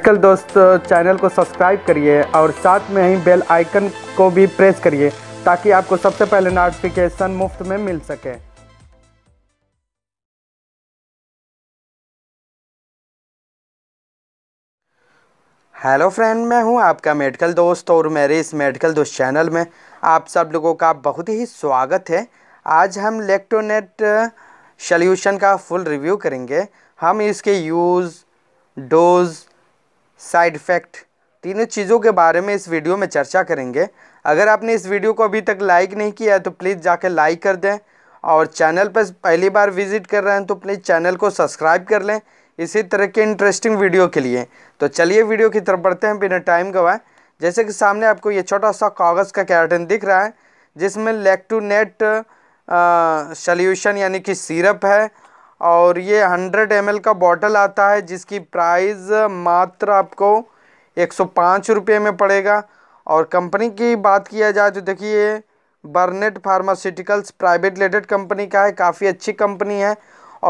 medical दोस्त channel को subscribe करिए और साथ में ही बेल आइकन को भी प्रेस करिए ताकि आपको सबसे पहले नोटिफिकेशन मुफ्त में मिल सके हेलो फ्रेंड मैं हूं आपका मेडिकल दोस्त और मेरे इस मेडिकल दोस्त चैनल में आप सब लोगों का बहुत ही स्वागत है आज हम लेक्टोनेट सल्यूशन का फुल रिव्यू करेंगे हम इसके यूज़ डोज़ साइड इफ़ेक्ट तीनों चीज़ों के बारे में इस वीडियो में चर्चा करेंगे अगर आपने इस वीडियो को अभी तक लाइक नहीं किया है तो प्लीज़ जाकर लाइक कर दें और चैनल पर पहली बार विज़िट कर रहे हैं तो प्लीज़ चैनल को सब्सक्राइब कर लें इसी तरह के इंटरेस्टिंग वीडियो के लिए तो चलिए वीडियो की तरफ बढ़ते हैं बिना टाइम गवाए जैसे कि सामने आपको ये छोटा सा कागज़ का कैरेटन दिख रहा है जिसमें लेक्टूनेट सल्यूशन यानी कि सीरप है और ये 100 एम का बॉटल आता है जिसकी प्राइस मात्र आपको एक सौ में पड़ेगा और कंपनी की बात किया जाए तो देखिए Burnet pharmaceuticals private limited company का है काफ़ी अच्छी कंपनी है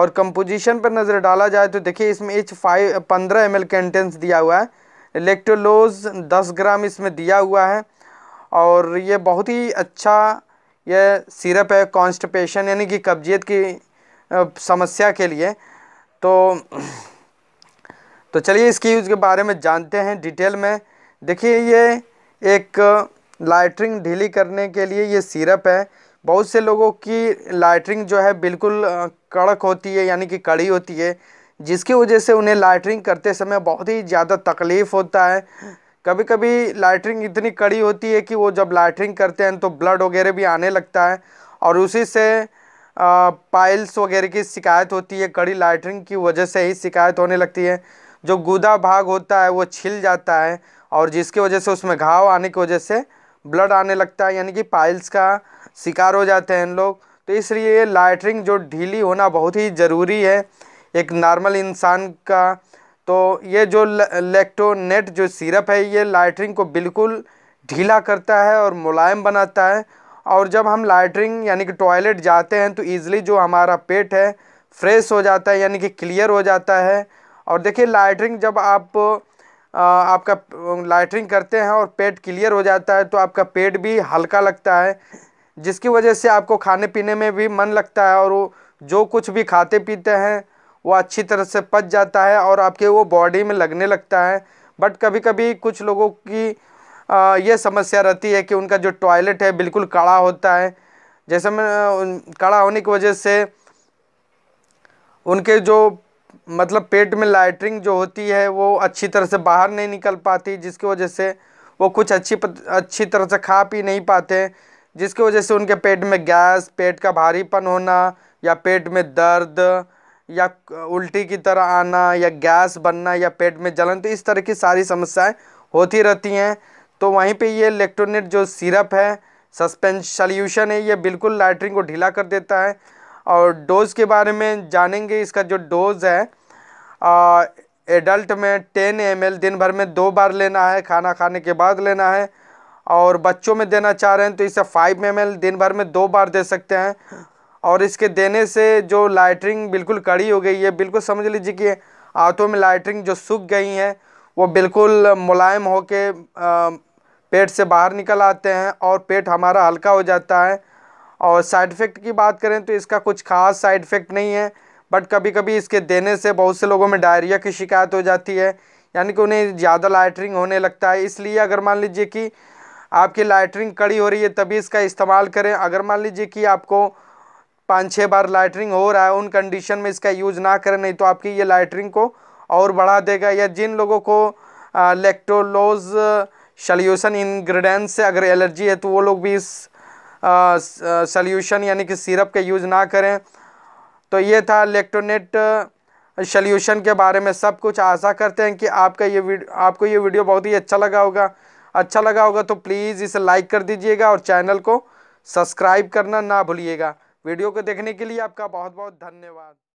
और कंपोजिशन पर नज़र डाला जाए तो देखिए इसमें एच फाइव पंद्रह एम कंटेंस दिया हुआ है इलेक्ट्रोलोज दस ग्राम इसमें दिया हुआ है और ये बहुत ही अच्छा यह सिरप है कॉन्स्टिपेशन यानी कि कब्जियत की समस्या के लिए तो तो चलिए इसके यूज़ के बारे में जानते हैं डिटेल में देखिए ये एक लाइटरिंग ढीली करने के लिए ये सिरप है बहुत से लोगों की लाइटरिंग जो है बिल्कुल कड़क होती है यानी कि कड़ी होती है जिसकी वजह से उन्हें लाइटरिंग करते समय बहुत ही ज़्यादा तकलीफ़ होता है कभी कभी लाइटरिंग इतनी कड़ी होती है कि वो जब लाइटरिंग करते हैं तो ब्लड वगैरह भी आने लगता है और उसी से पाइल्स वगैरह की शिकायत होती है कड़ी लाइटरिंग की वजह से ही शिकायत होने लगती है जो गुदा भाग होता है वो छिल जाता है और जिसकी वजह से उसमें घाव आने की वजह से ब्लड आने लगता है यानी कि पाइल्स का शिकार हो जाते हैं इन लोग तो इसलिए लाइटरिंग जो ढीली होना बहुत ही ज़रूरी है एक नॉर्मल इंसान का तो ये जो लेक्टोनेट जो सिरप है ये लाइटरिंग को बिल्कुल ढीला करता है और मुलायम बनाता है और जब हम लाइटरिंग यानी कि टॉयलेट जाते हैं तो ईज़िली जो हमारा पेट है फ्रेश हो जाता है यानी कि क्लियर हो जाता है और देखिए लाइटरिंग जब आप आ, आपका लाइटरिंग करते हैं और पेट क्लियर हो जाता है तो आपका पेट भी हल्का लगता है जिसकी वजह से आपको खाने पीने में भी मन लगता है और वो जो कुछ भी खाते पीते हैं वो अच्छी तरह से पच जाता है और आपके वो बॉडी में लगने लगता है बट कभी कभी कुछ लोगों की ये समस्या रहती है कि उनका जो टॉयलेट है बिल्कुल कड़ा होता है जैसे में कड़ा होने की वजह से उनके जो मतलब पेट में लाइटरिंग जो होती है वो अच्छी तरह से बाहर नहीं निकल पाती जिसकी वजह से वो कुछ अच्छी अच्छी तरह से खा पी नहीं पाते जिसकी वजह से उनके पेट में गैस पेट का भारीपन होना या पेट में दर्द या उल्टी की तरह आना या गैस बनना या पेट में जलन तो इस तरह की सारी समस्याएं होती रहती हैं तो वहीं पे ये इलेक्ट्रोनेट जो सिरप है सस्पेंस सल्यूशन है ये बिल्कुल लाइटरिंग को ढीला कर देता है और डोज़ के बारे में जानेंगे इसका जो डोज़ है आ, एडल्ट में टेन एम दिन भर में दो बार लेना है खाना खाने के बाद लेना है और बच्चों में देना चाह रहे हैं तो इसे फाइव एम दिन भर में दो बार दे सकते हैं और इसके देने से जो लाइटरिंग बिल्कुल कड़ी हो गई है बिल्कुल समझ लीजिए कि हाथों में लाइटरिंग जो सूख गई हैं वो बिल्कुल मुलायम होके पेट से बाहर निकल आते हैं और पेट हमारा हल्का हो जाता है और साइड इफ़ेक्ट की बात करें तो इसका कुछ खास साइड इफ़ेक्ट नहीं है बट कभी कभी इसके देने से बहुत से लोगों में डायरिया की शिकायत हो जाती है यानी कि उन्हें ज़्यादा लाइटरिंग होने लगता है इसलिए अगर मान लीजिए कि आपकी लाइटरिंग कड़ी हो रही है तभी इसका इस्तेमाल करें अगर मान लीजिए कि आपको पाँच छः बार लाइटरिंग हो रहा है उन कंडीशन में इसका यूज़ ना करें नहीं तो आपकी ये लाइटरिंग को और बढ़ा देगा या जिन लोगों को लेक्टोलोज़ सल्यूशन इंग्रेडिएंट्स से अगर एलर्जी है तो वो लोग भी इस सल्यूशन यानी कि सिरप का यूज़ ना करें तो ये था इलेक्ट्रोनेट सल्यूशन के बारे में सब कुछ आशा करते हैं कि आपका ये वीडियो आपको ये वीडियो बहुत ही अच्छा लगा होगा अच्छा लगा होगा तो प्लीज़ इसे लाइक कर दीजिएगा और चैनल को सब्सक्राइब करना ना भूलिएगा वीडियो को देखने के लिए आपका बहुत बहुत धन्यवाद